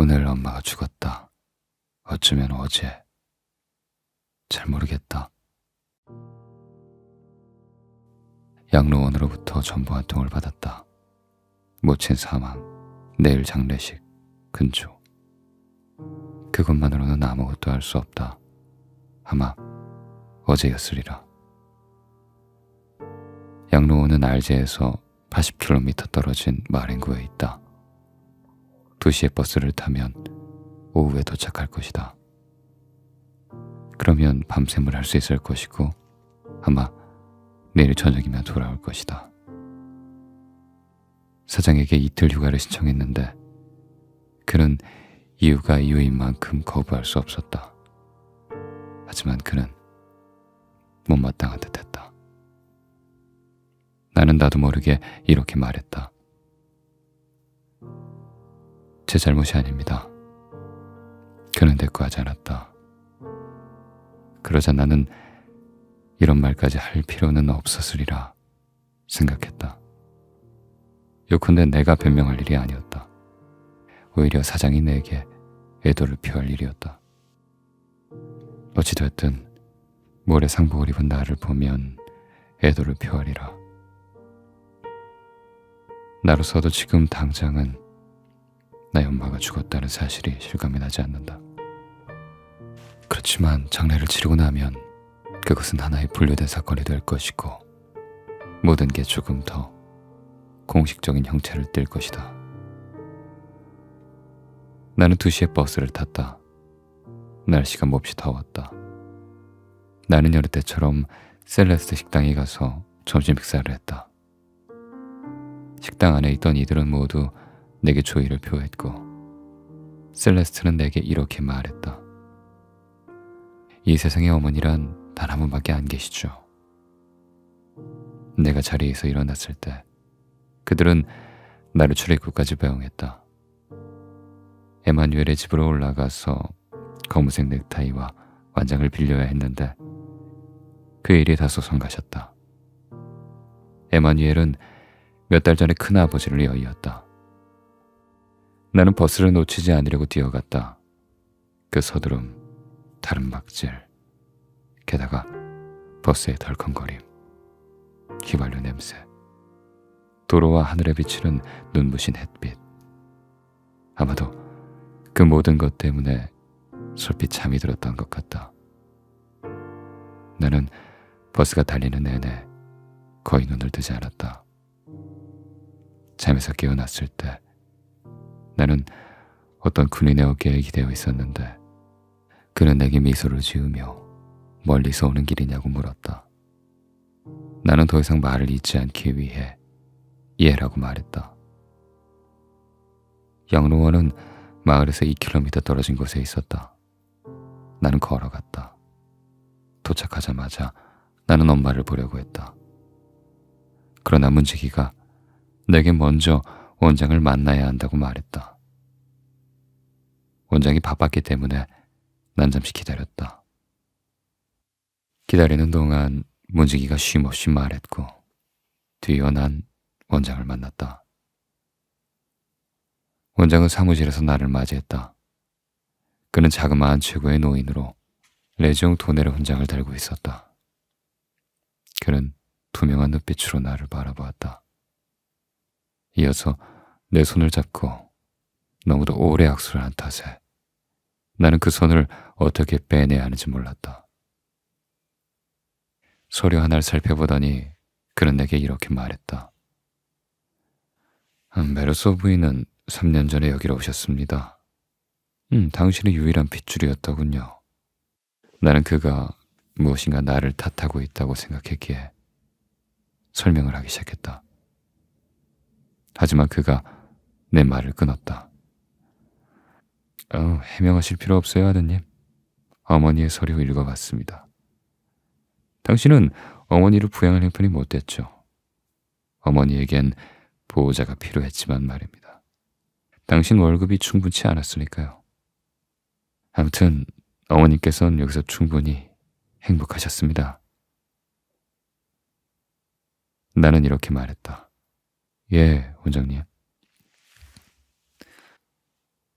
오늘 엄마가 죽었다. 어쩌면 어제. 잘 모르겠다. 양로원으로부터 전부한 통을 받았다. 모친 사망, 내일 장례식, 근조. 그것만으로는 아무것도 할 수 없다. 아마 어제였으리라. 양로원은 알제에서 80km 떨어진 마린구에 있다. 2시에 버스를 타면 오후에 도착할 것이다. 그러면 밤샘을 할 수 있을 것이고 아마 내일 저녁이면 돌아올 것이다. 사장에게 이틀 휴가를 신청했는데 그는 이유가 이유인 만큼 거부할 수 없었다. 하지만 그는 못마땅한 듯 했다. 나는 나도 모르게 이렇게 말했다. 제 잘못이 아닙니다. 그는 대꾸하지 않았다. 그러자 나는 이런 말까지 할 필요는 없었으리라 생각했다. 요컨대 내가 변명할 일이 아니었다. 오히려 사장이 내게 애도를 표할 일이었다. 어찌됐든 모래 상복을 입은 나를 보면 애도를 표하리라. 나로서도 지금 당장은 나의 엄마가 죽었다는 사실이 실감이 나지 않는다. 그렇지만 장례를 치르고 나면 그것은 하나의 분류된 사건이 될 것이고 모든 게 조금 더 공식적인 형체를 띨 것이다. 나는 2시에 버스를 탔다. 날씨가 몹시 더웠다. 나는 여느 때처럼 셀레스트 식당에 가서 점심 식사를 했다. 식당 안에 있던 이들은 모두 내게 조의를 표했고 셀레스트는 내게 이렇게 말했다. 이 세상의 어머니란 단 한 분밖에 안 계시죠. 내가 자리에서 일어났을 때 그들은 나를 출입구까지 배웅했다. 에마뉴엘의 집으로 올라가서 검은색 넥타이와 완장을 빌려야 했는데 그 일이 다소 성가셨다. 에마뉴엘은 몇 달 전에 큰아버지를 여의었다. 나는 버스를 놓치지 않으려고 뛰어갔다. 그 서두름, 다른 막질, 게다가 버스의 덜컹거림, 휘발유 냄새, 도로와 하늘에 비치는 눈부신 햇빛. 아마도 그 모든 것 때문에 설빛 잠이 들었던 것 같다. 나는 버스가 달리는 내내 거의 눈을 뜨지 않았다. 잠에서 깨어났을 때 나는 어떤 군인의 어깨에 기대어 있었는데 그는 내게 미소를 지으며 멀리서 오는 길이냐고 물었다. 나는 더 이상 말을 잊지 않기 위해 예라고 말했다. 영로원은 마을에서 2km 떨어진 곳에 있었다. 나는 걸어갔다. 도착하자마자 나는 엄마를 보려고 했다. 그러나 문지기가 내게 먼저 원장을 만나야 한다고 말했다. 원장이 바빴기 때문에 난 잠시 기다렸다. 기다리는 동안 문지기가 쉼없이 말했고 뒤이어 난 원장을 만났다. 원장은 사무실에서 나를 맞이했다. 그는 자그마한 최고의 노인으로 레종 도네르 훈장을 달고 있었다. 그는 투명한 눈빛으로 나를 바라보았다. 이어서 내 손을 잡고 너무도 오래 악수를 한 탓에 나는 그 손을 어떻게 빼내야 하는지 몰랐다. 서류 하나를 살펴보더니 그는 내게 이렇게 말했다. 음, 메르소 부인은 3년 전에 여기로 오셨습니다. 음, 당신의 유일한 핏줄이었더군요. 나는 그가 무엇인가 나를 탓하고 있다고 생각했기에 설명을 하기 시작했다. 하지만 그가 내 말을 끊었다. 어, 해명하실 필요 없어요, 아드님. 어머니의 서류 읽어봤습니다. 당신은 어머니를 부양할 형편이 못됐죠. 어머니에겐 보호자가 필요했지만 말입니다. 당신 월급이 충분치 않았으니까요. 아무튼 어머님께서는 여기서 충분히 행복하셨습니다. 나는 이렇게 말했다. 예, 원장님.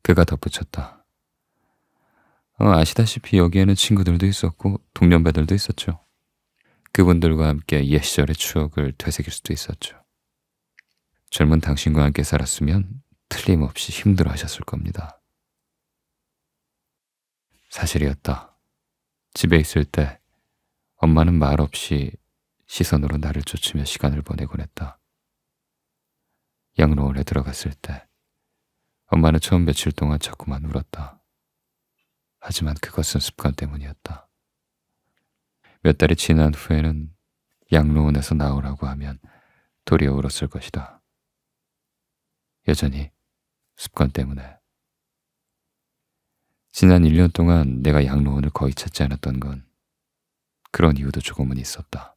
그가 덧붙였다. 어, 아시다시피 여기에는 친구들도 있었고 동년배들도 있었죠. 그분들과 함께 옛 시절의 추억을 되새길 수도 있었죠. 젊은 당신과 함께 살았으면 틀림없이 힘들어하셨을 겁니다. 사실이었다. 집에 있을 때 엄마는 말없이 시선으로 나를 쫓으며 시간을 보내곤 했다. 양로원에 들어갔을 때 엄마는 처음 며칠 동안 자꾸만 울었다. 하지만 그것은 습관 때문이었다. 몇 달이 지난 후에는 양로원에서 나오라고 하면 도리어 울었을 것이다. 여전히 습관 때문에. 지난 1년 동안 내가 양로원을 거의 찾지 않았던 건 그런 이유도 조금은 있었다.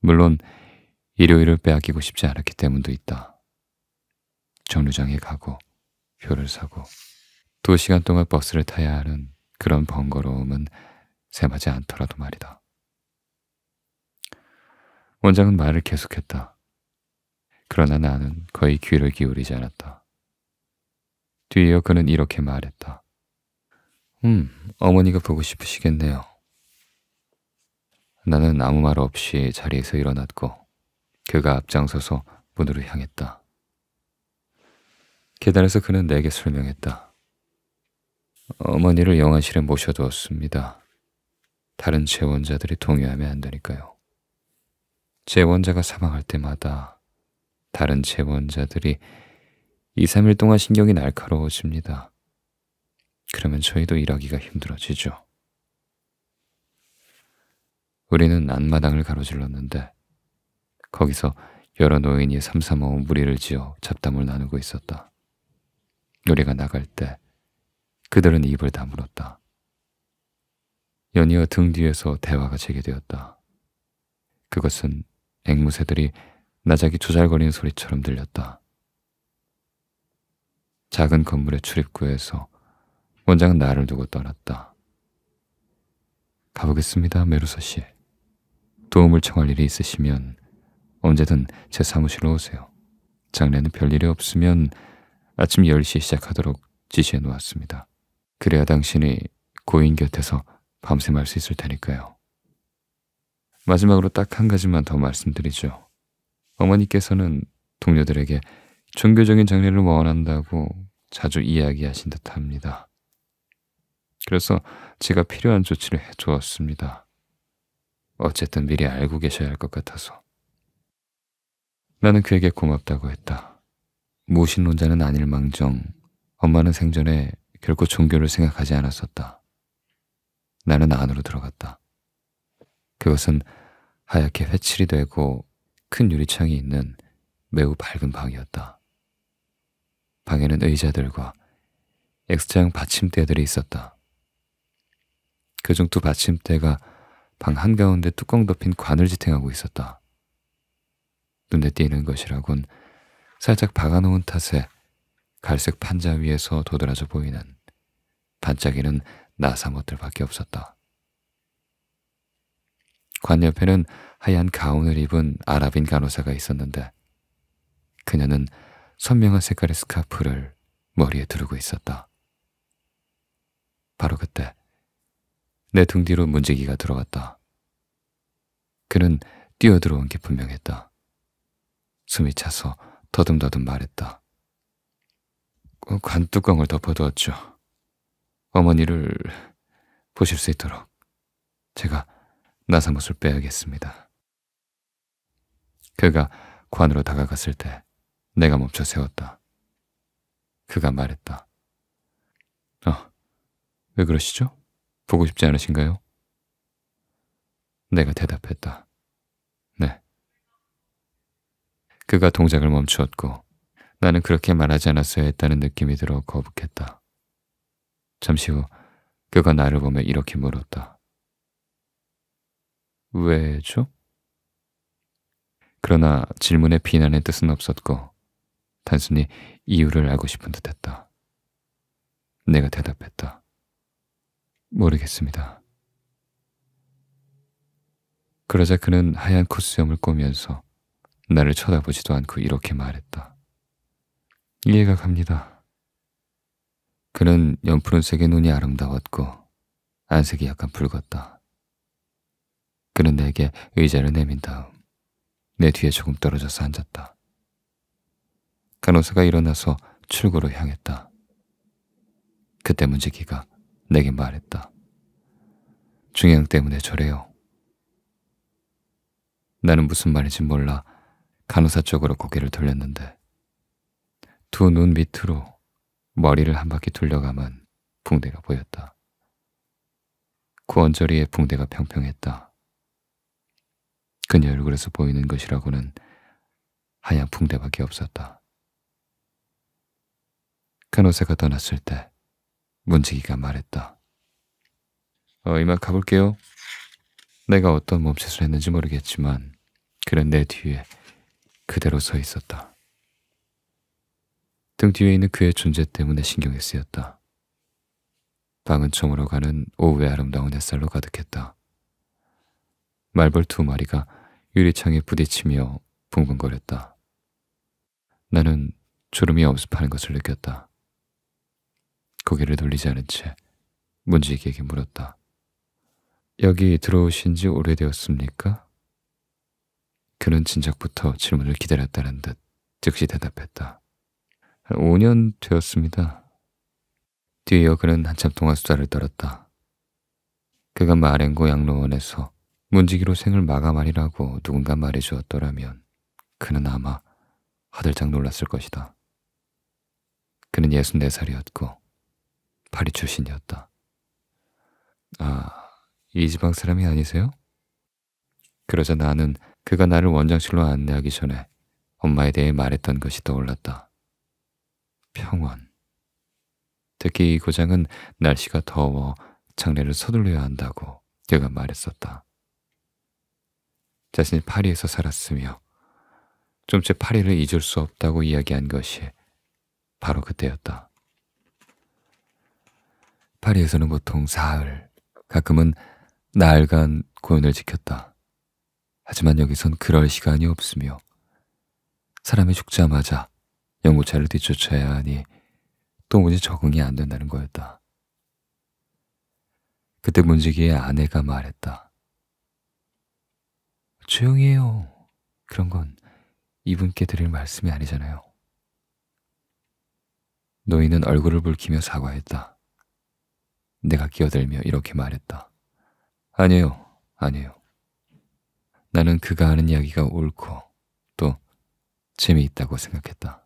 물론 일요일을 빼앗기고 싶지 않았기 때문도 있다. 정류장에 가고 표를 사고 두 시간 동안 버스를 타야 하는 그런 번거로움은 셈하지 않더라도 말이다. 원장은 말을 계속했다. 그러나 나는 거의 귀를 기울이지 않았다. 뒤이어 그는 이렇게 말했다. 음, 어머니가 보고 싶으시겠네요. 나는 아무 말 없이 자리에서 일어났고 그가 앞장서서 문으로 향했다. 계단에서 그는 내게 설명했다. 어머니를 영안실에 모셔두었습니다. 다른 재원자들이 동요하면 안다니까요 재원자가 사망할 때마다 다른 재원자들이 2, 3일 동안 신경이 날카로워집니다. 그러면 저희도 일하기가 힘들어지죠. 우리는 안마당을 가로질렀는데 거기서 여러 노인이 삼삼오오 무리를 지어 잡담을 나누고 있었다. 노래가 나갈 때 그들은 입을 다물었다. 연이어 등 뒤에서 대화가 재개되었다. 그것은 앵무새들이 나작이 조잘거리는 소리처럼 들렸다. 작은 건물의 출입구에서 원장은 나를 두고 떠났다. 가보겠습니다, 메루서 씨. 도움을 청할 일이 있으시면 언제든 제 사무실로 오세요. 장례는 별일이 없으면 아침 10시 시작하도록 지시해 놓았습니다. 그래야 당신이 고인 곁에서 밤샘할수 있을 테니까요. 마지막으로 딱 한 가지만 더 말씀드리죠. 어머니께서는 동료들에게 종교적인 장례를 원한다고 자주 이야기하신 듯 합니다. 그래서 제가 필요한 조치를 해주었습니다. 어쨌든 미리 알고 계셔야 할 것 같아서. 나는 그에게 고맙다고 했다. 무신론자는 아닐 망정, 엄마는 생전에 결코 종교를 생각하지 않았었다. 나는 안으로 들어갔다. 그것은 하얗게 회칠이 되고 큰 유리창이 있는 매우 밝은 방이었다. 방에는 의자들과 x 형 받침대들이 있었다. 그 중 두 받침대가 방 한가운데 뚜껑 덮인 관을 지탱하고 있었다. 눈에 띄는 것이라곤 살짝 박아놓은 탓에 갈색 판자 위에서 도드라져 보이는 반짝이는 나사못들밖에 없었다. 관 옆에는 하얀 가운을 입은 아랍인 간호사가 있었는데 그녀는 선명한 색깔의 스카프를 머리에 두르고 있었다. 바로 그때 내 등 뒤로 문지기가 들어왔다. 그는 뛰어들어온 게 분명했다. 숨이 차서 더듬더듬 말했다. 관뚜껑을 그 덮어두었죠. 어머니를 보실 수 있도록 제가 나사못을 빼야겠습니다. 그가 관으로 다가갔을 때 내가 멈춰 세웠다. 그가 말했다. 어, 왜 그러시죠? 보고 싶지 않으신가요? 내가 대답했다. 그가 동작을 멈추었고 나는 그렇게 말하지 않았어야 했다는 느낌이 들어 거북했다. 잠시 후 그가 나를 보며 이렇게 물었다. 왜죠? 그러나 질문에 비난의 뜻은 없었고 단순히 이유를 알고 싶은 듯했다. 내가 대답했다. 모르겠습니다. 그러자 그는 하얀 코수염을 꼬면서 나를 쳐다보지도 않고 이렇게 말했다. 이해가 갑니다. 그는 연푸른색의 눈이 아름다웠고 안색이 약간 붉었다. 그는 내게 의자를 내민 다음 내 뒤에 조금 떨어져서 앉았다. 간호사가 일어나서 출구로 향했다. 그때 문제기가 내게 말했다. 중형 때문에 저래요. 나는 무슨 말인지 몰라 간호사 쪽으로 고개를 돌렸는데 두 눈 밑으로 머리를 한 바퀴 둘려감은 붕대가 보였다. 구원절이의 붕대가 평평했다. 그녀 얼굴에서 보이는 것이라고는 하얀 붕대밖에 없었다. 간호사가 떠났을 때 문지기가 말했다. 어, 이만 가볼게요. 내가 어떤 몸짓을 했는지 모르겠지만 그런내 뒤에 그대로 서 있었다. 등 뒤에 있는 그의 존재 때문에 신경이 쓰였다. 방은 정으로 가는 오후의 아름다운 햇살로 가득했다. 말벌 두 마리가 유리창에 부딪히며 붕붕거렸다. 나는 졸음이 엄습하는 것을 느꼈다. 고개를 돌리지 않은 채 문지기에게 물었다. 여기 들어오신 지 오래되었습니까? 그는 진작부터 질문을 기다렸다는 듯 즉시 대답했다. 5년 되었습니다. 뒤이어 그는 한참 동안 수다를 떨었다. 그가 마랭고 양로원에서 문지기로 생을 마감하리라고 누군가 말해주었더라면 그는 아마 하들짝 놀랐을 것이다. 그는 64살이었고 파리 출신이었다. 아, 이 지방 사람이 아니세요? 그러자 나는 그가 나를 원장실로 안내하기 전에 엄마에 대해 말했던 것이 떠올랐다. 평원. 특히 이 고장은 날씨가 더워 장례를 서둘러야 한다고 내가 말했었다. 자신이 파리에서 살았으며 좀째 파리를 잊을 수 없다고 이야기한 것이 바로 그때였다. 파리에서는 보통 사흘, 가끔은 나흘간 고연을 지켰다. 하지만 여기선 그럴 시간이 없으며 사람이 죽자마자 연구차를 뒤쫓아야 하니 도무지 적응이 안 된다는 거였다. 그때 문지기의 아내가 말했다. 조용히 해요. 그런 건 이분께 드릴 말씀이 아니잖아요. 노인은 얼굴을 붉히며 사과했다. 내가 끼어들며 이렇게 말했다. 아니에요, 아니에요. 나는 그가 하는 이야기가 옳고 또 재미있다고 생각했다.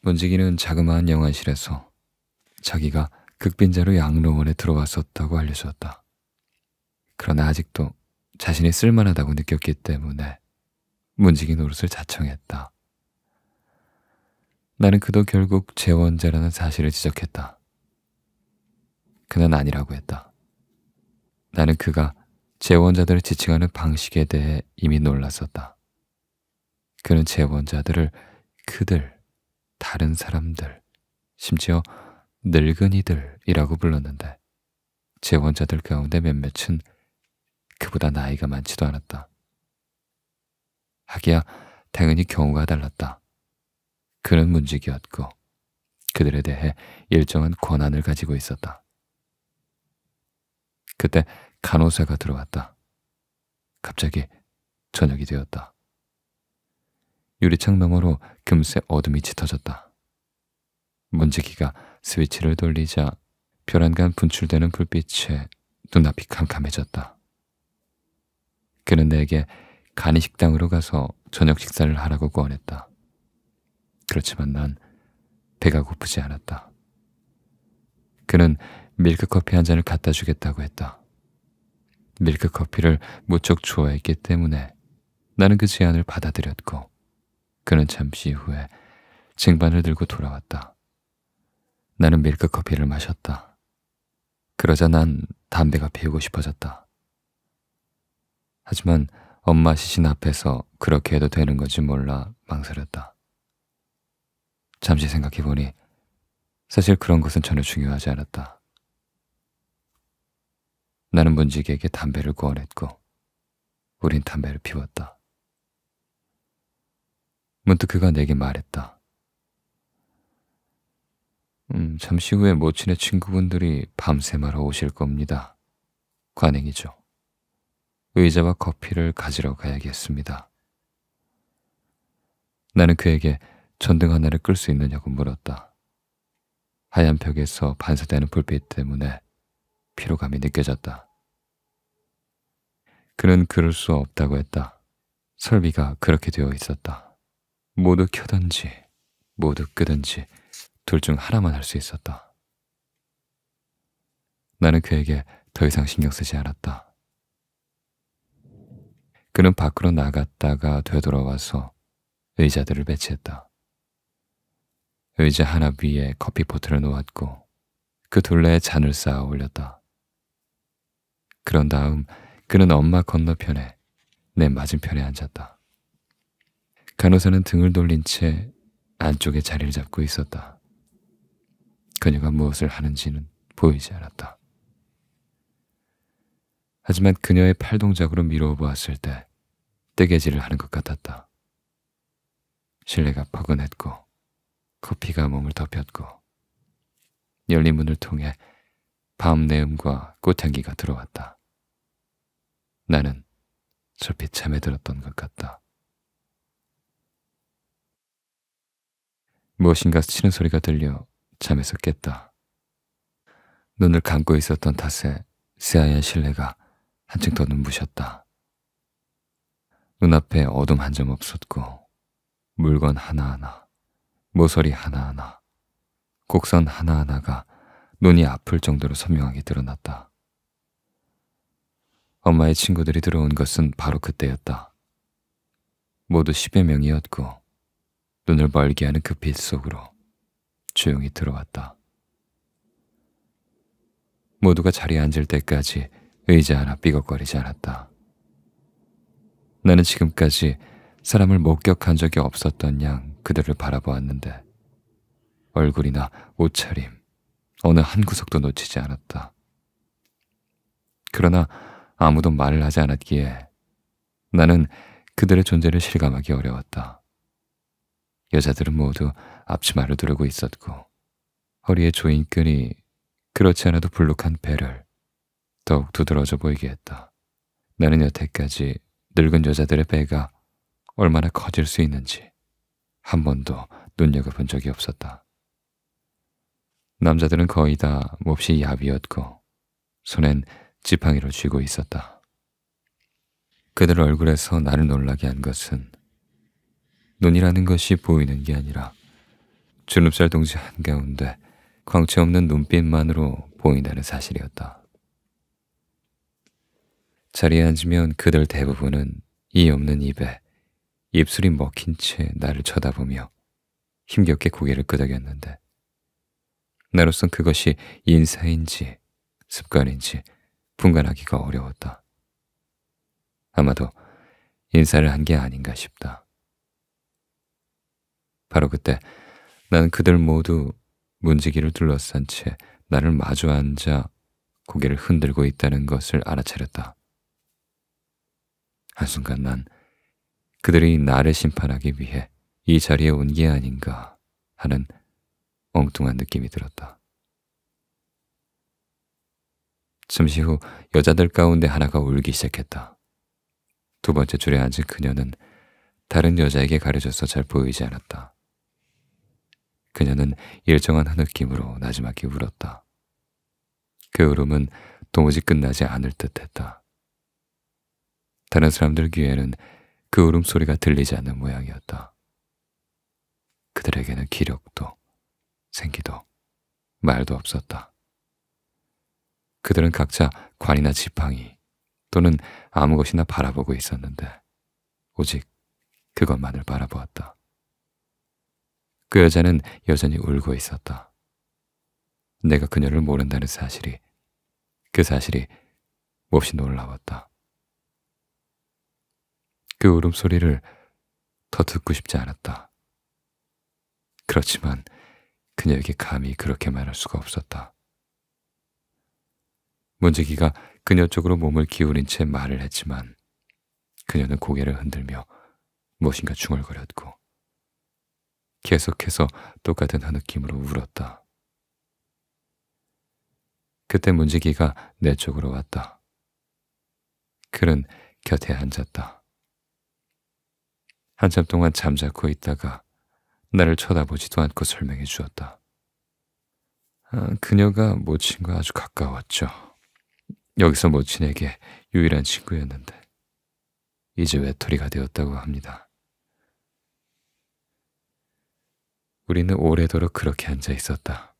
문지기는 자그마한 영화실에서 자기가 극빈자로 양로원에 들어왔었다고 알려주었다 그러나 아직도 자신이 쓸만하다고 느꼈기 때문에 문지기 노릇을 자청했다. 나는 그도 결국 재원자라는 사실을 지적했다. 그는 아니라고 했다. 나는 그가 재원자들을 지칭하는 방식에 대해 이미 놀랐었다. 그는 재원자들을 그들, 다른 사람들, 심지어 늙은이들이라고 불렀는데 재원자들 가운데 몇몇은 그보다 나이가 많지도 않았다. 하기야 당연히 경우가 달랐다. 그는 문직이었고 그들에 대해 일정한 권한을 가지고 있었다. 그때 간호사가 들어왔다. 갑자기 저녁이 되었다. 유리창 너머로 금세 어둠이 짙어졌다. 문지기가 스위치를 돌리자 별안간 분출되는 불빛에 눈앞이 캄캄해졌다. 그는 내게 간이 식당으로 가서 저녁 식사를 하라고 권했다. 그렇지만 난 배가 고프지 않았다. 그는 밀크커피 한 잔을 갖다 주겠다고 했다. 밀크커피를 무척 좋아했기 때문에 나는 그 제안을 받아들였고 그는 잠시 후에 쟁반을 들고 돌아왔다. 나는 밀크커피를 마셨다. 그러자 난 담배가 피우고 싶어졌다. 하지만 엄마 시신 앞에서 그렇게 해도 되는 건지 몰라 망설였다. 잠시 생각해보니 사실 그런 것은 전혀 중요하지 않았다. 나는 문지기에게 담배를 구원했고 우린 담배를 피웠다. 문득 그가 내게 말했다. 음, 잠시 후에 모친의 친구분들이 밤새 말아 오실 겁니다. 관행이죠. 의자와 커피를 가지러 가야겠습니다. 나는 그에게 전등 하나를 끌 수 있느냐고 물었다. 하얀 벽에서 반사되는 불빛 때문에 피로감이 느껴졌다. 그는 그럴 수 없다고 했다. 설비가 그렇게 되어 있었다. 모두 켜든지 모두 끄든지 둘 중 하나만 할 수 있었다. 나는 그에게 더 이상 신경 쓰지 않았다. 그는 밖으로 나갔다가 되돌아와서 의자들을 배치했다. 의자 하나 위에 커피포트를 놓았고 그 둘레에 잔을 쌓아 올렸다. 그런 다음 그는 엄마 건너편에 내 맞은편에 앉았다. 간호사는 등을 돌린 채 안쪽에 자리를 잡고 있었다. 그녀가 무엇을 하는지는 보이지 않았다. 하지만 그녀의 팔 동작으로 미루어 보았을 때 뜨개질을 하는 것 같았다. 실내가 포근했고 커피가 몸을 덮였고 열린 문을 통해 밤 내음과 꽃향기가 들어왔다. 나는 저빛 잠에 들었던 것 같다. 무엇인가 치는 소리가 들려 잠에서 깼다. 눈을 감고 있었던 탓에 새하얀 실내가 한층 더 눈부셨다. 눈앞에 어둠 한 점 없었고 물건 하나하나, 모서리 하나하나, 곡선 하나하나가 눈이 아플 정도로 선명하게 드러났다. 엄마의 친구들이 들어온 것은 바로 그때였다. 모두 10여 명이었고 눈을 멀게 하는 그 빛 속으로 조용히 들어왔다. 모두가 자리에 앉을 때까지 의자 하나 삐걱거리지 않았다. 나는 지금까지 사람을 목격한 적이 없었던 양 그들을 바라보았는데 얼굴이나 옷차림 어느 한 구석도 놓치지 않았다. 그러나 아무도 말을 하지 않았기에 나는 그들의 존재를 실감하기 어려웠다. 여자들은 모두 앞치마를 두르고 있었고 허리에 조인 끈이 그렇지 않아도 불룩한 배를 더욱 두드러져 보이게 했다. 나는 여태까지 늙은 여자들의 배가 얼마나 커질 수 있는지 한 번도 눈여겨본 적이 없었다. 남자들은 거의 다 몹시 야비였고 손엔 지팡이로 쥐고 있었다. 그들 얼굴에서 나를 놀라게 한 것은 눈이라는 것이 보이는 게 아니라 주름살 동지 한가운데 광채 없는 눈빛만으로 보인다는 사실이었다. 자리에 앉으면 그들 대부분은 이 없는 입에 입술이 먹힌 채 나를 쳐다보며 힘겹게 고개를 끄덕였는데 나로선 그것이 인사인지 습관인지 분간하기가 어려웠다. 아마도 인사를 한 게 아닌가 싶다. 바로 그때 나는 그들 모두 문지기를 둘러싼 채 나를 마주 앉아 고개를 흔들고 있다는 것을 알아차렸다. 한순간 난 그들이 나를 심판하기 위해 이 자리에 온 게 아닌가 하는 엉뚱한 느낌이 들었다. 잠시 후 여자들 가운데 하나가 울기 시작했다. 두 번째 줄에 앉은 그녀는 다른 여자에게 가려져서 잘 보이지 않았다. 그녀는 일정한 한 느낌으로 나지막히 울었다. 그 울음은 도무지 끝나지 않을 듯했다. 다른 사람들 귀에는 그 울음소리가 들리지 않는 모양이었다. 그들에게는 기력도, 생기도, 말도 없었다. 그들은 각자 관이나 지팡이 또는 아무 것이나 바라보고 있었는데 오직 그것만을 바라보았다. 그 여자는 여전히 울고 있었다. 내가 그녀를 모른다는 사실이 그 사실이 몹시 놀라웠다. 그 울음소리를 더 듣고 싶지 않았다. 그렇지만 그녀에게 감히 그렇게 말할 수가 없었다. 문지기가 그녀 쪽으로 몸을 기울인 채 말을 했지만 그녀는 고개를 흔들며 무엇인가 중얼거렸고 계속해서 똑같은 한느낌으로 울었다. 그때 문지기가 내 쪽으로 왔다. 그는 곁에 앉았다. 한참 동안 잠자코 있다가 나를 쳐다보지도 않고 설명해 주었다. 아, 그녀가 모친과 아주 가까웠죠. 여기서 모친에게 유일한 친구였는데 이제 외톨이가 되었다고 합니다. 우리는 오래도록 그렇게 앉아 있었다.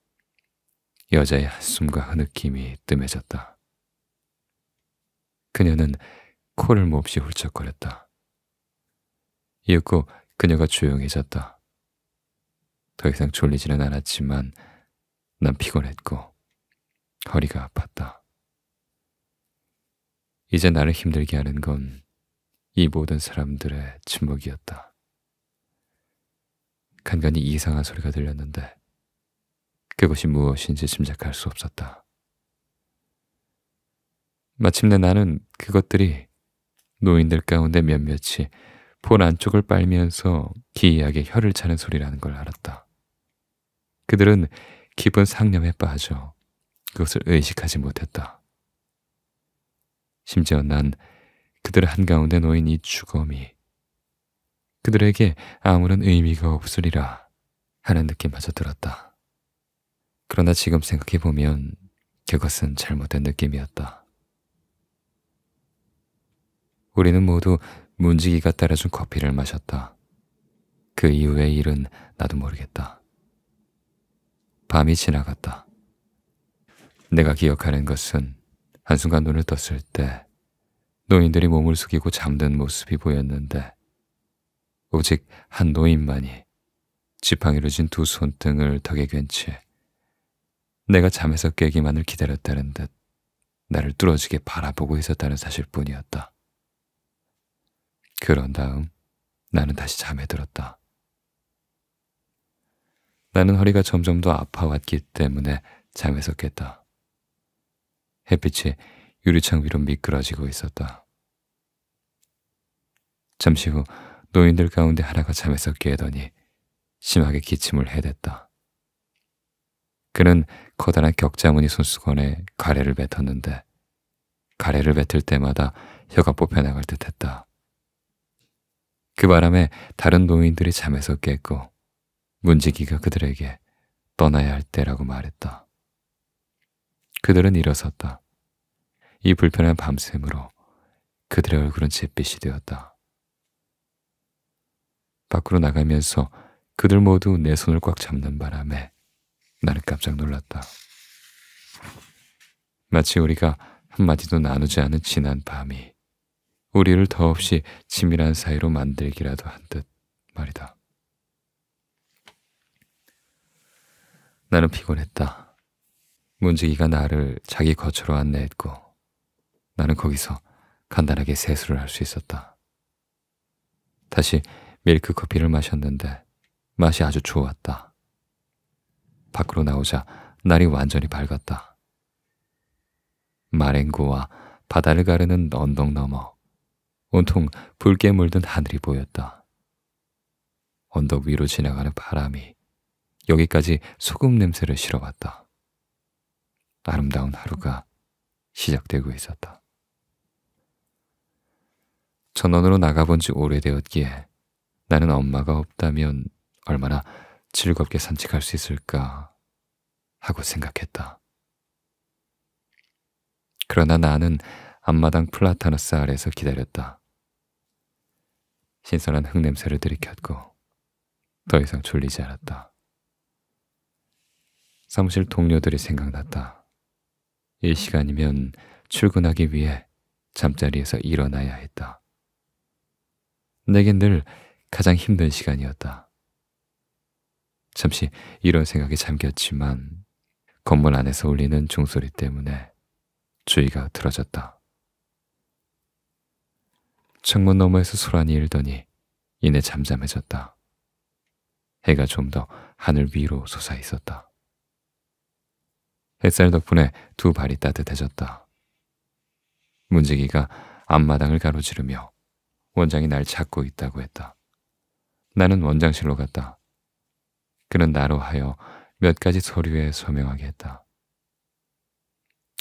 여자의 한숨과 흐느낌이 뜸해졌다. 그녀는 코를 몹시 훌쩍거렸다. 이윽고 그녀가 조용해졌다. 더 이상 졸리지는 않았지만 난 피곤했고 허리가 아팠다. 이제 나를 힘들게 하는 건 이 모든 사람들의 침묵이었다. 간간히 이상한 소리가 들렸는데 그것이 무엇인지 짐작할 수 없었다. 마침내 나는 그것들이 노인들 가운데 몇몇이 폰 안쪽을 빨면서 기이하게 혀를 차는 소리라는 걸 알았다. 그들은 깊은 상념에 빠져 그것을 의식하지 못했다. 심지어 난 그들 의 한가운데 놓인 이 주검이 그들에게 아무런 의미가 없으리라 하는 느낌마저 들었다. 그러나 지금 생각해보면 그것은 잘못된 느낌이었다. 우리는 모두 문지기가 따라준 커피를 마셨다. 그 이후의 일은 나도 모르겠다. 밤이 지나갔다. 내가 기억하는 것은 한순간 눈을 떴을 때 노인들이 몸을 숙이고 잠든 모습이 보였는데 오직 한 노인만이 지팡이로 진 두 손등을 덕에 괜치 내가 잠에서 깨기만을 기다렸다는 듯 나를 뚫어지게 바라보고 있었다는 사실뿐이었다. 그런 다음 나는 다시 잠에 들었다. 나는 허리가 점점 더 아파왔기 때문에 잠에서 깼다. 햇빛에 유리창 위로 미끄러지고 있었다. 잠시 후 노인들 가운데 하나가 잠에서 깨더니 심하게 기침을 해댔다. 그는 커다란 격자무늬 손수건에 가래를 뱉었는데 가래를 뱉을 때마다 혀가 뽑혀나갈 듯했다. 그 바람에 다른 노인들이 잠에서 깼고 문지기가 그들에게 떠나야 할 때라고 말했다. 그들은 일어섰다. 이 불편한 밤샘으로 그들의 얼굴은 잿빛이 되었다. 밖으로 나가면서 그들 모두 내 손을 꽉 잡는 바람에 나는 깜짝 놀랐다. 마치 우리가 한마디도 나누지 않은 지난 밤이 우리를 더없이 치밀한 사이로 만들기라도 한 듯 말이다. 나는 피곤했다. 문지기가 나를 자기 거처로 안내했고 나는 거기서 간단하게 세수를 할 수 있었다. 다시 밀크커피를 마셨는데 맛이 아주 좋았다. 밖으로 나오자 날이 완전히 밝았다. 마랭고와 바다를 가르는 언덕 너머 온통 붉게 물든 하늘이 보였다. 언덕 위로 지나가는 바람이 여기까지 소금 냄새를 실어봤다 아름다운 하루가 시작되고 있었다. 전원으로 나가본 지 오래되었기에 나는 엄마가 없다면 얼마나 즐겁게 산책할 수 있을까 하고 생각했다. 그러나 나는 앞마당 플라타너스 아래서 기다렸다. 신선한 흙냄새를 들이켰고 더 이상 졸리지 않았다. 사무실 동료들이 생각났다. 이 시간이면 출근하기 위해 잠자리에서 일어나야 했다. 내겐 늘 가장 힘든 시간이었다. 잠시 이런 생각에 잠겼지만 건물 안에서 울리는 종소리 때문에 주의가 들어졌다 창문 너머에서 소란이 일더니 이내 잠잠해졌다. 해가 좀 더 하늘 위로 솟아 있었다. 햇살 덕분에 두 발이 따뜻해졌다. 문지기가 앞마당을 가로지르며 원장이 날 찾고 있다고 했다. 나는 원장실로 갔다. 그는 나로 하여 몇 가지 서류에 서명하게 했다.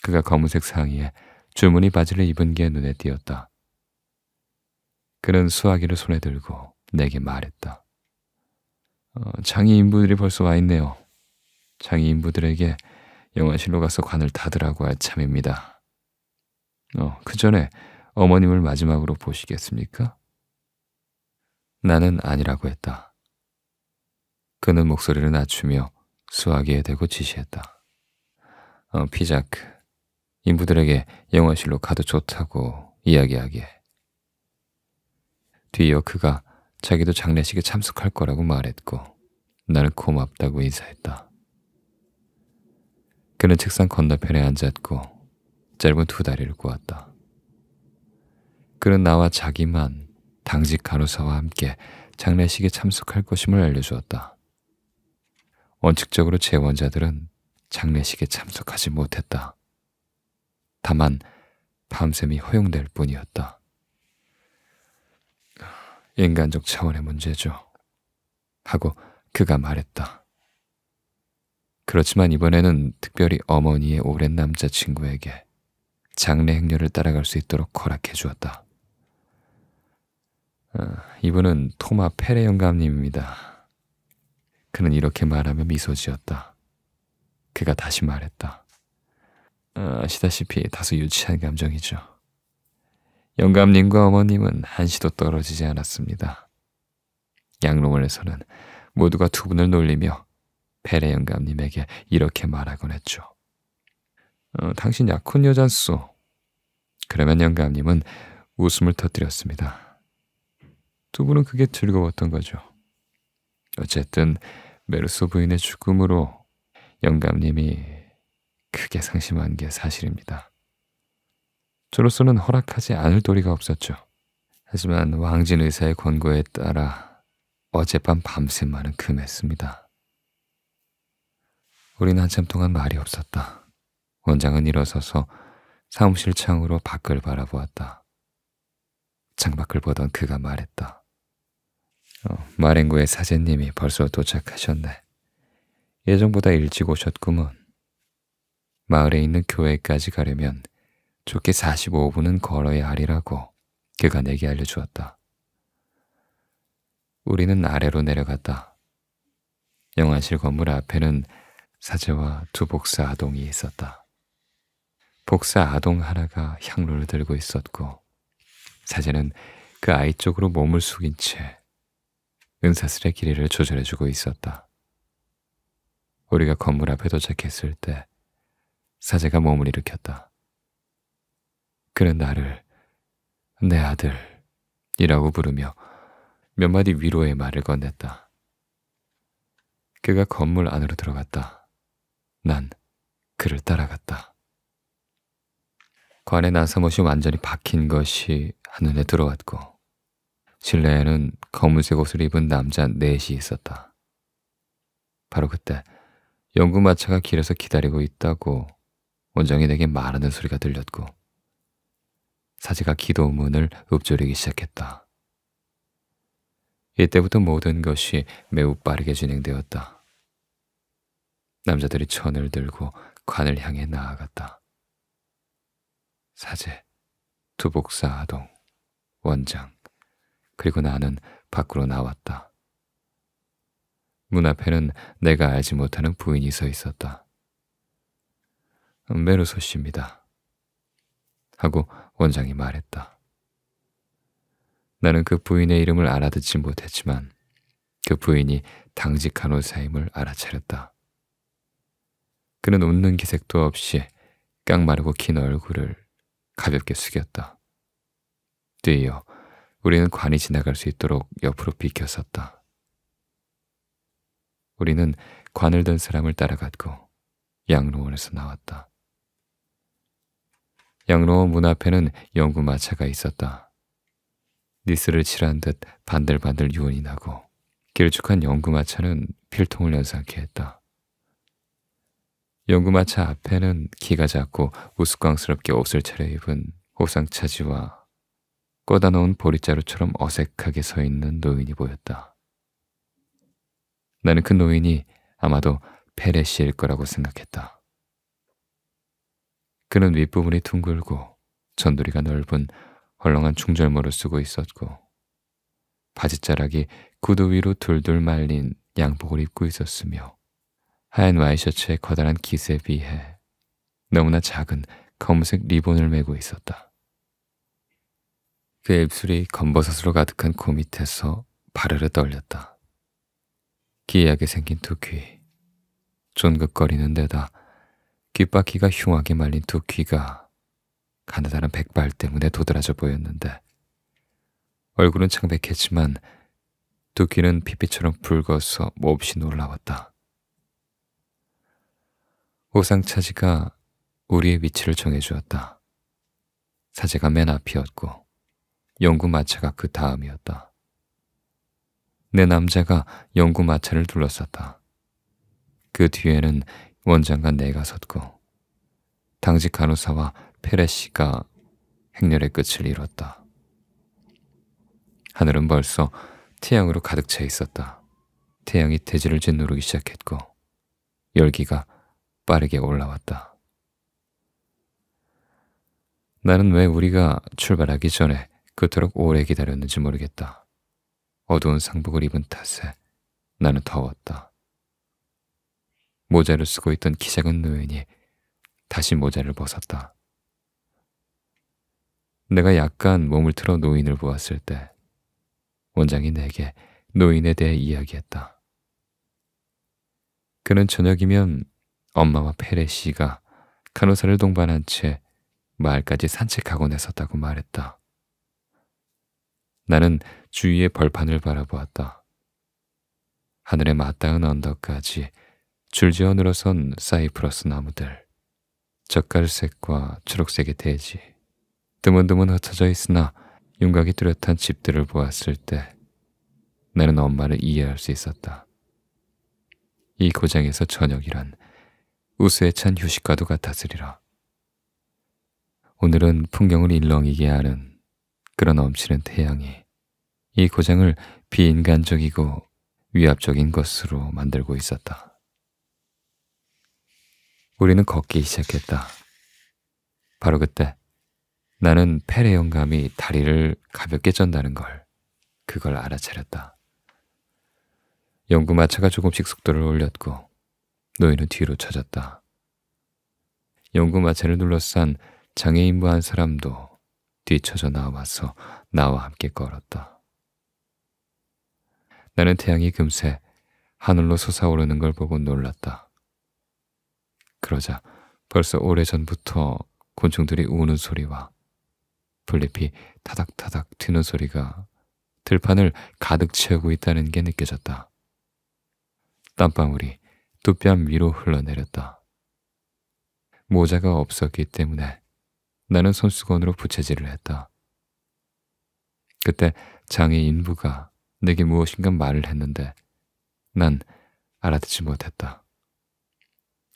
그가 검은색 상의에 주문이 바지를 입은 게 눈에 띄었다. 그는 수화기를 손에 들고 내게 말했다. 어, 장이 인부들이 벌써 와 있네요. 장이 인부들에게 영화실로 가서 관을 닫으라고 아참입니다. 어, 그 전에 어머님을 마지막으로 보시겠습니까? 나는 아니라고 했다. 그는 목소리를 낮추며 수화기에 대고 지시했다. 어, 피자크, 인부들에게 영화실로 가도 좋다고 이야기하게. 뒤이어 그가 자기도 장례식에 참석할 거라고 말했고 나는 고맙다고 인사했다. 그는 책상 건너편에 앉았고 짧은 두 다리를 꼬았다. 그는 나와 자기만 당직 간호사와 함께 장례식에 참석할 것임을 알려주었다. 원칙적으로 재원자들은 장례식에 참석하지 못했다. 다만 밤샘이 허용될 뿐이었다. 인간적 차원의 문제죠. 하고 그가 말했다. 그렇지만 이번에는 특별히 어머니의 오랜 남자친구에게 장례 행렬을 따라갈 수 있도록 허락해 주었다. 아, 이분은 토마 페레 영감님입니다. 그는 이렇게 말하며 미소 지었다. 그가 다시 말했다. 아, 아시다시피 다소 유치한 감정이죠. 영감님과 어머님은 한시도 떨어지지 않았습니다. 양로원에서는 모두가 두 분을 놀리며 베레 영감님에게 이렇게 말하곤 했죠. 어, 당신 약혼 여잔소. 그러면 영감님은 웃음을 터뜨렸습니다. 두 분은 그게 즐거웠던 거죠. 어쨌든 메르소 부인의 죽음으로 영감님이 크게 상심한 게 사실입니다. 저로서는 허락하지 않을 도리가 없었죠. 하지만 왕진 의사의 권고에 따라 어젯밤 밤샘만은 금했습니다. 우린 한참 동안 말이 없었다. 원장은 일어서서 사무실 창으로 밖을 바라보았다. 창밖을 보던 그가 말했다. 어, 마랭구의 사제님이 벌써 도착하셨네. 예정보다 일찍 오셨구먼. 마을에 있는 교회까지 가려면 좋게 45분은 걸어야 하리라고 그가 내게 알려주었다. 우리는 아래로 내려갔다. 영화실 건물 앞에는 사제와 두 복사 아동이 있었다. 복사 아동 하나가 향로를 들고 있었고 사제는 그 아이 쪽으로 몸을 숙인 채 은사슬의 길이를 조절해주고 있었다. 우리가 건물 앞에 도착했을 때 사제가 몸을 일으켰다. 그는 나를 내 아들이라고 부르며 몇 마디 위로의 말을 건넸다. 그가 건물 안으로 들어갔다. 난 그를 따라갔다. 관에 나서못이 완전히 박힌 것이 한눈에 들어왔고 실내에는 검은색 옷을 입은 남자 넷이 있었다. 바로 그때 연구마차가 길에서 기다리고 있다고 원장이 내게 말하는 소리가 들렸고 사지가 기도문을 읊조리기 시작했다. 이때부터 모든 것이 매우 빠르게 진행되었다. 남자들이 천을 들고 관을 향해 나아갔다. 사제, 두복사 아동, 원장, 그리고 나는 밖으로 나왔다. 문 앞에는 내가 알지 못하는 부인이 서 있었다. 메르소 씨입니다. 하고 원장이 말했다. 나는 그 부인의 이름을 알아듣지 못했지만 그 부인이 당직 한호사임을 알아차렸다. 그는 웃는 기색도 없이 깡 마르고 긴 얼굴을 가볍게 숙였다. 뛰어 우리는 관이 지나갈 수 있도록 옆으로 비켜섰다 우리는 관을 든 사람을 따라갔고 양로원에서 나왔다. 양로원 문 앞에는 연구 마차가 있었다. 니스를 칠한 듯 반들반들 유언이 나고 길쭉한 연구 마차는 필통을 연상케 했다. 연구마차 앞에는 키가 작고 우스꽝스럽게 옷을 차려입은 호상차지와 꺼다 놓은 보리자루처럼 어색하게 서 있는 노인이 보였다. 나는 그 노인이 아마도 페레시일 거라고 생각했다. 그는 윗부분이 둥글고 전두리가 넓은 헐렁한 중절모를 쓰고 있었고 바지자락이 구두 위로 둘둘 말린 양복을 입고 있었으며 하얀 와이셔츠의 커다란 깃에 비해 너무나 작은 검은색 리본을 메고 있었다. 그의 입술이 검버섯으로 가득한 코 밑에서 바르르 떨렸다. 기이하게 생긴 두 귀, 존긋거리는 데다 귓바퀴가 흉하게 말린 두 귀가 가느다란 백발 때문에 도드라져 보였는데 얼굴은 창백했지만 두 귀는 피피처럼 붉어서 몹시 놀라웠다. 오상차지가 우리의 위치를 정해주었다. 사제가 맨 앞이었고 연구 마차가 그 다음이었다. 내 남자가 연구 마차를 둘러섰다그 뒤에는 원장과 내가 섰고 당직 간호사와 페레시가 행렬의 끝을 이뤘다. 하늘은 벌써 태양으로 가득 차 있었다. 태양이 대지를 짓누르기 시작했고 열기가 빠르게 올라왔다. 나는 왜 우리가 출발하기 전에 그토록 오래 기다렸는지 모르겠다. 어두운 상복을 입은 탓에 나는 더웠다. 모자를 쓰고 있던 키 작은 노인이 다시 모자를 벗었다. 내가 약간 몸을 틀어 노인을 보았을 때 원장이 내게 노인에 대해 이야기했다. 그는 저녁이면 엄마와 페레시가 간호사를 동반한 채 마을까지 산책하고 했었다고 말했다. 나는 주위의 벌판을 바라보았다. 하늘에 마땅한 언덕까지 줄지어 늘어선 사이프러스 나무들, 젓갈색과 초록색의 대지, 드문드문 흩어져 있으나 윤곽이 뚜렷한 집들을 보았을 때 나는 엄마를 이해할 수 있었다. 이 고장에서 저녁이란 우수에 찬 휴식과도 같았으리라. 오늘은 풍경을 일렁이게 하는 그런 넘치는 태양이 이 고장을 비인간적이고 위압적인 것으로 만들고 있었다. 우리는 걷기 시작했다. 바로 그때 나는 페레 영감이 다리를 가볍게 쩐다는 걸 그걸 알아차렸다. 연구마차가 조금씩 속도를 올렸고 노인은 뒤로 찾았다. 연구 마차를 둘러싼 장애인부 한 사람도 뒤쳐져 나와서 나와 함께 걸었다. 나는 태양이 금세 하늘로 솟아오르는 걸 보고 놀랐다. 그러자 벌써 오래전부터 곤충들이 우는 소리와 블리피 타닥타닥 튀는 소리가 들판을 가득 채우고 있다는 게 느껴졌다. 땀방울이 두뺨 위로 흘러내렸다. 모자가 없었기 때문에 나는 손수건으로 부채질을 했다. 그때 장의인부가 내게 무엇인가 말을 했는데 난 알아듣지 못했다.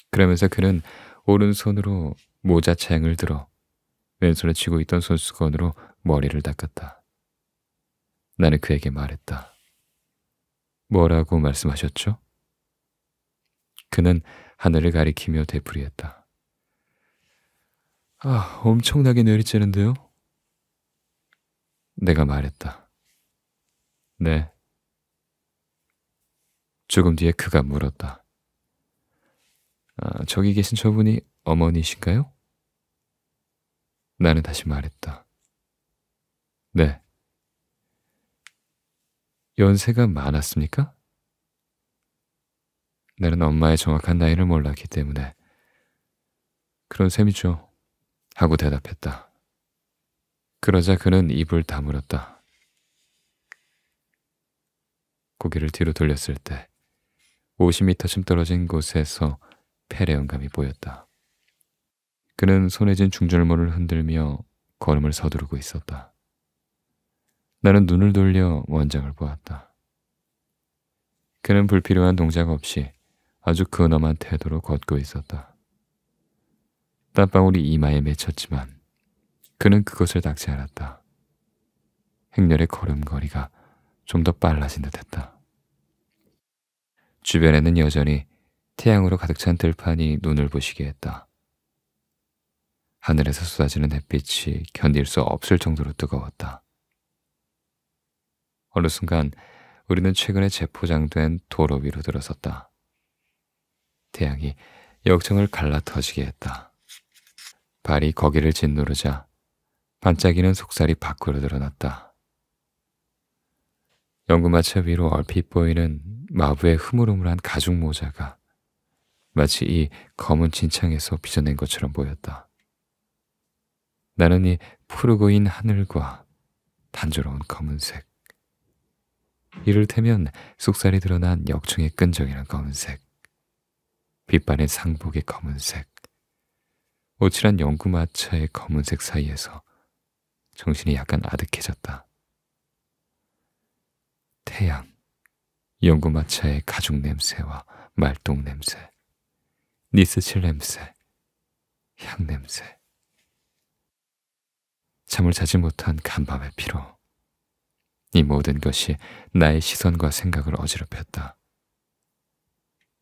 그러면서 그는 오른손으로 모자 챙을 들어 왼손에 쥐고 있던 손수건으로 머리를 닦았다. 나는 그에게 말했다. 뭐라고 말씀하셨죠? 그는 하늘을 가리키며 되풀이했다. 아, 엄청나게 내리쬐는데요? 내가 말했다. 네. 조금 뒤에 그가 물었다. 아, 저기 계신 저분이 어머니이신가요? 나는 다시 말했다. 네. 연세가 많았습니까? 나는 엄마의 정확한 나이를 몰랐기 때문에 그런 셈이죠. 하고 대답했다. 그러자 그는 입을 다물었다. 고개를 뒤로 돌렸을 때 50m쯤 떨어진 곳에서 폐의 영감이 보였다. 그는 손에 쥔 중절모를 흔들며 걸음을 서두르고 있었다. 나는 눈을 돌려 원장을 보았다. 그는 불필요한 동작 없이 아주 근엄한 그 태도로 걷고 있었다. 땀방울이 이마에 맺혔지만 그는 그것을 닥지 않았다. 행렬의 걸음걸이가 좀 더 빨라진 듯했다. 주변에는 여전히 태양으로 가득 찬 들판이 눈을 부시게 했다. 하늘에서 쏟아지는 햇빛이 견딜 수 없을 정도로 뜨거웠다. 어느 순간 우리는 최근에 재포장된 도로 위로 들어섰다. 태양이 역청을 갈라터지게 했다. 발이 거기를 짓누르자 반짝이는 속살이 밖으로 드러났다. 연구마차 위로 얼핏 보이는 마부의 흐물흐물한 가죽 모자가 마치 이 검은 진창에서 빚어낸 것처럼 보였다. 나는 이 푸르고인 하늘과 단조로운 검은색, 이를테면 속살이 드러난 역청의 끈적이는 검은색, 빛바의 상복의 검은색, 오칠한 연구마차의 검은색 사이에서 정신이 약간 아득해졌다. 태양, 연구마차의 가죽 냄새와 말똥 냄새, 니스칠 냄새, 향 냄새. 잠을 자지 못한 간밤의 피로. 이 모든 것이 나의 시선과 생각을 어지럽혔다.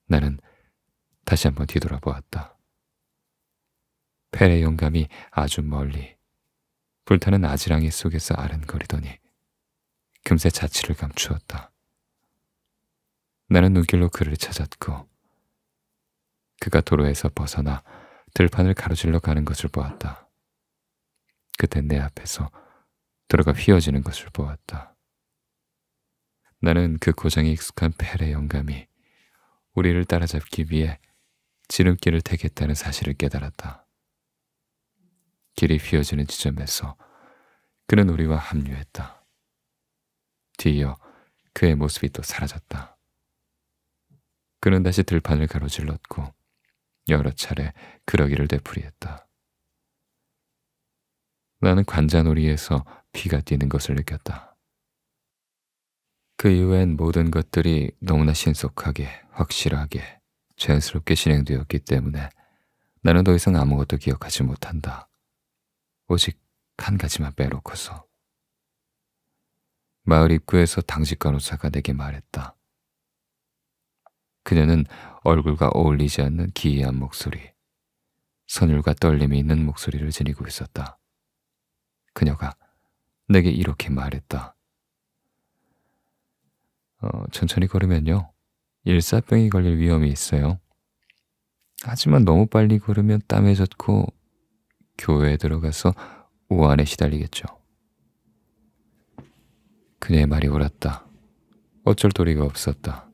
나는 다시 한번 뒤돌아보았다. 펠의 영감이 아주 멀리 불타는 아지랑이 속에서 아른거리더니 금세 자취를 감추었다. 나는 눈길로 그를 찾았고 그가 도로에서 벗어나 들판을 가로질러 가는 것을 보았다. 그때 내 앞에서 도로가 휘어지는 것을 보았다. 나는 그 고장에 익숙한 펠의 영감이 우리를 따라잡기 위해 지름길을 택했다는 사실을 깨달았다. 길이 휘어지는 지점에서 그는 우리와 합류했다. 뒤이어 그의 모습이 또 사라졌다. 그는 다시 들판을 가로질렀고 여러 차례 그러기를 되풀이했다. 나는 관자놀이에서 피가 뛰는 것을 느꼈다. 그 이후엔 모든 것들이 너무나 신속하게, 확실하게, 자연스럽게 진행되었기 때문에 나는 더 이상 아무것도 기억하지 못한다. 오직 한 가지만 빼놓고서. 마을 입구에서 당직 간호사가 내게 말했다. 그녀는 얼굴과 어울리지 않는 기이한 목소리, 선율과 떨림이 있는 목소리를 지니고 있었다. 그녀가 내게 이렇게 말했다. 어, 천천히 걸으면요. 일사병이 걸릴 위험이 있어요. 하지만 너무 빨리 걸으면 땀에 젖고 교회에 들어가서 우한에 시달리겠죠. 그녀의 말이 옳았다. 어쩔 도리가 없었다.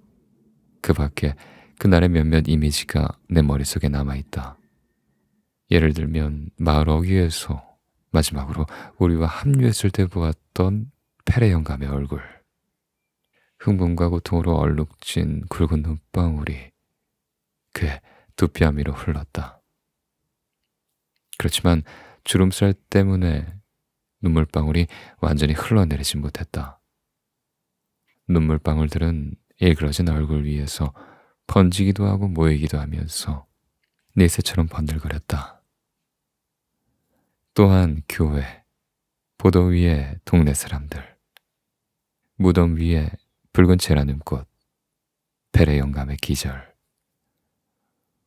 그 밖에 그날의 몇몇 이미지가 내 머릿속에 남아있다. 예를 들면 마을 어귀에서 마지막으로 우리와 합류했을 때 보았던 페레 영감의 얼굴. 흥분과 고통으로 얼룩진 굵은 눈방울이 그의 두뺨위로 흘렀다. 그렇지만 주름살 때문에 눈물방울이 완전히 흘러내리지 못했다. 눈물방울들은 일그러진 얼굴 위에서 번지기도 하고 모이기도 하면서 내새처럼 번들거렸다. 또한 교회, 보도 위에 동네 사람들, 무덤 위에 붉은 채라는 꽃, 벨의 영감의 기절,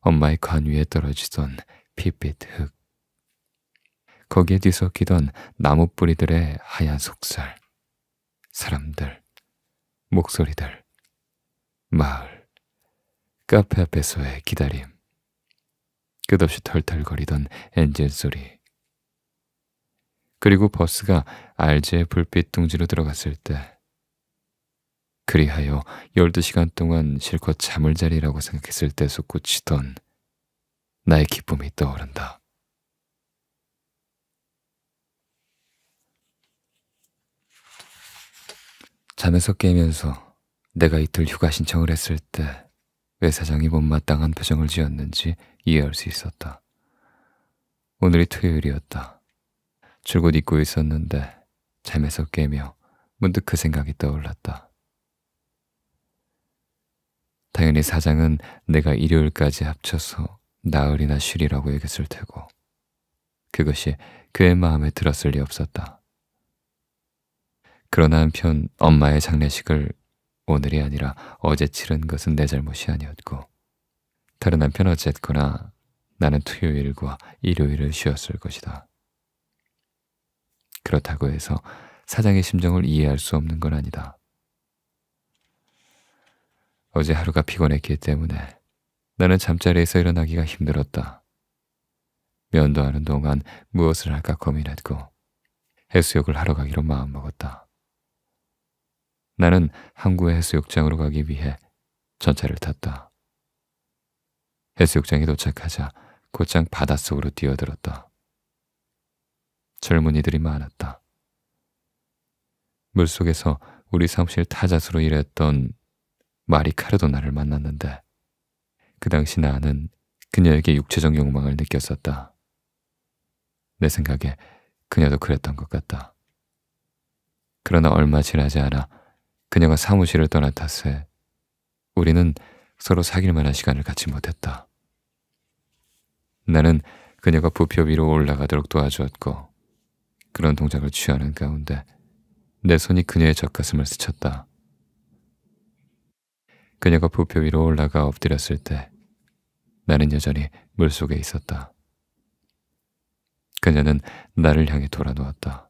엄마의 관 위에 떨어지던 핏빛 흙, 거기에 뒤섞이던 나무 뿌리들의 하얀 속살, 사람들, 목소리들, 마을, 카페 앞에서의 기다림, 끝없이 털털거리던 엔진 소리, 그리고 버스가 알제의 불빛 둥지로 들어갔을 때 그리하여 12시간 동안 실컷 잠을 자리라고 생각했을 때 솟구치던 나의 기쁨이 떠오른다. 잠에서 깨면서 내가 이틀 휴가 신청을 했을 때 왜사장이 못마땅한 표정을 지었는지 이해할 수 있었다. 오늘이 토요일이었다. 출국 잊고 있었는데 잠에서 깨며 문득 그 생각이 떠올랐다. 당연히 사장은 내가 일요일까지 합쳐서 나흘이나 쉬리라고 얘기했을 테고 그것이 그의 마음에 들었을 리 없었다. 그러나 한편 엄마의 장례식을 오늘이 아니라 어제 치른 것은 내 잘못이 아니었고 다른 한편 어쨌거나 나는 토요일과 일요일을 쉬었을 것이다. 그렇다고 해서 사장의 심정을 이해할 수 없는 건 아니다. 어제 하루가 피곤했기 때문에 나는 잠자리에서 일어나기가 힘들었다. 면도 하는 동안 무엇을 할까 고민했고 해수욕을 하러 가기로 마음먹었다. 나는 항구의 해수욕장으로 가기 위해 전차를 탔다. 해수욕장에 도착하자 곧장 바닷속으로 뛰어들었다. 젊은이들이 많았다. 물속에서 우리 사무실 타자수로 일했던 마리 카르도나를 만났는데 그 당시 나는 그녀에게 육체적 욕망을 느꼈었다. 내 생각에 그녀도 그랬던 것 같다. 그러나 얼마 지나지 않아 그녀가 사무실을 떠난 탓에 우리는 서로 사귈 만한 시간을 갖지 못했다. 나는 그녀가 부표 위로 올라가도록 도와주었고 그런 동작을 취하는 가운데 내 손이 그녀의 젖가슴을 스쳤다. 그녀가 부표 위로 올라가 엎드렸을 때 나는 여전히 물속에 있었다. 그녀는 나를 향해 돌아누웠다.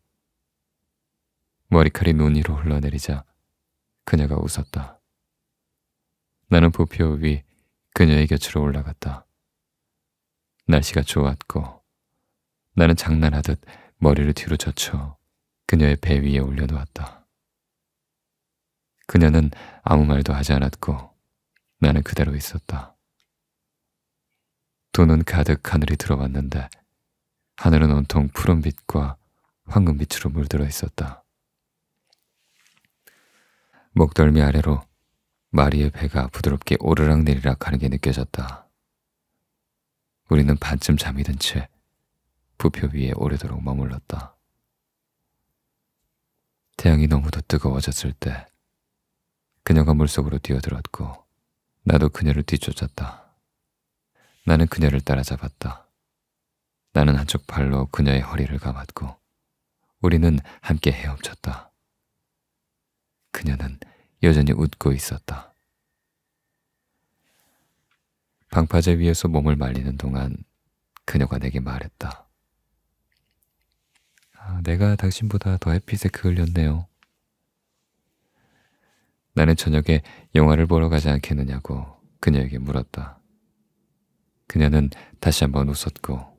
머리칼이 눈 위로 흘러내리자 그녀가 웃었다. 나는 부표 위 그녀의 곁으로 올라갔다. 날씨가 좋았고 나는 장난하듯 머리를 뒤로 젖혀 그녀의 배 위에 올려놓았다. 그녀는 아무 말도 하지 않았고 나는 그대로 있었다. 돈은 가득 하늘이 들어왔는데 하늘은 온통 푸른빛과 황금빛으로 물들어 있었다. 목덜미 아래로 마리의 배가 부드럽게 오르락내리락 하는 게 느껴졌다. 우리는 반쯤 잠이 든 채 부표 위에 오래도록 머물렀다. 태양이 너무도 뜨거워졌을 때 그녀가 물속으로 뛰어들었고 나도 그녀를 뒤쫓았다. 나는 그녀를 따라잡았다. 나는 한쪽 발로 그녀의 허리를 감았고 우리는 함께 헤엄쳤다. 그녀는 여전히 웃고 있었다. 방파제 위에서 몸을 말리는 동안 그녀가 내게 말했다. 아, 내가 당신보다 더 햇빛에 그을렸네요. 나는 저녁에 영화를 보러 가지 않겠느냐고 그녀에게 물었다. 그녀는 다시 한번 웃었고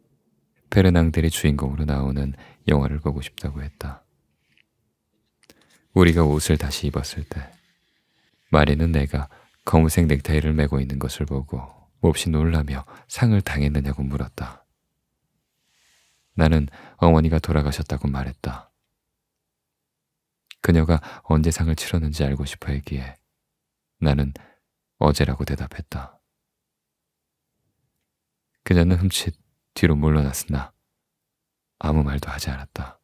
페르낭들이 주인공으로 나오는 영화를 보고 싶다고 했다. 우리가 옷을 다시 입었을 때 마리는 내가 검은색 넥타이를 메고 있는 것을 보고 몹시 놀라며 상을 당했느냐고 물었다. 나는 어머니가 돌아가셨다고 말했다. 그녀가 언제 상을 치렀는지 알고 싶어 했기에 나는 어제라고 대답했다. 그녀는 흠칫 뒤로 물러났으나 아무 말도 하지 않았다.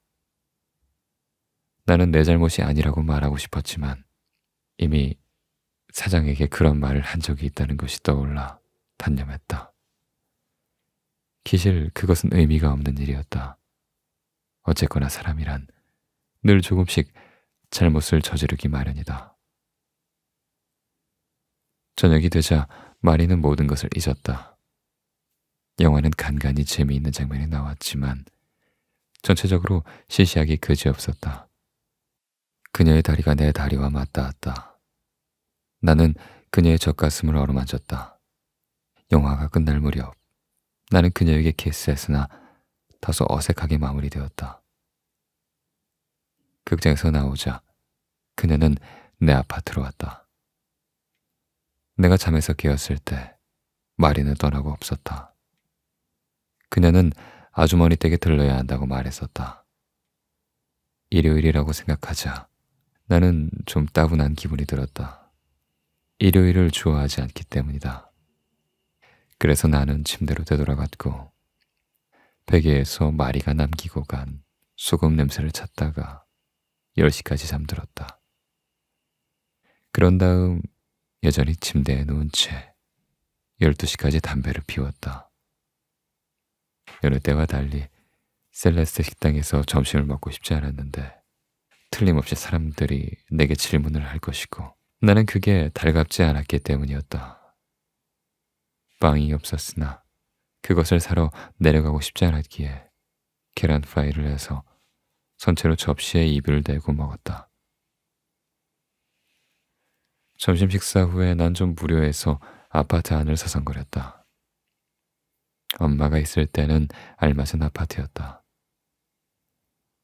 나는 내 잘못이 아니라고 말하고 싶었지만 이미 사장에게 그런 말을 한 적이 있다는 것이 떠올라 단념했다. 기실 그것은 의미가 없는 일이었다. 어쨌거나 사람이란 늘 조금씩 잘못을 저지르기 마련이다. 저녁이 되자 마리는 모든 것을 잊었다. 영화는 간간히 재미있는 장면이 나왔지만 전체적으로 시시하기 그지없었다. 그녀의 다리가 내 다리와 맞닿았다. 나는 그녀의 젖가슴을 어루만졌다. 영화가 끝날 무렵 나는 그녀에게 키스했으나 다소 어색하게 마무리되었다. 극장에서 나오자 그녀는 내 아파트로 왔다. 내가 잠에서 깨었을 때 마리는 떠나고 없었다. 그녀는 아주머니 댁에 들러야 한다고 말했었다. 일요일이라고 생각하자 나는 좀 따분한 기분이 들었다. 일요일을 좋아하지 않기 때문이다. 그래서 나는 침대로 되돌아갔고 베개에서 마리가 남기고 간 소금 냄새를 찾다가 10시까지 잠들었다. 그런 다음 여전히 침대에 누운 채 12시까지 담배를 피웠다. 여느 때와 달리 셀레스 식당에서 점심을 먹고 싶지 않았는데 틀림없이 사람들이 내게 질문을 할 것이고 나는 그게 달갑지 않았기 때문이었다. 빵이 없었으나 그것을 사러 내려가고 싶지 않았기에 계란 프라이를 해서 선체로 접시에 입을 대고 먹었다. 점심 식사 후에 난 좀 무료해서 아파트 안을 서성거렸다 엄마가 있을 때는 알맞은 아파트였다.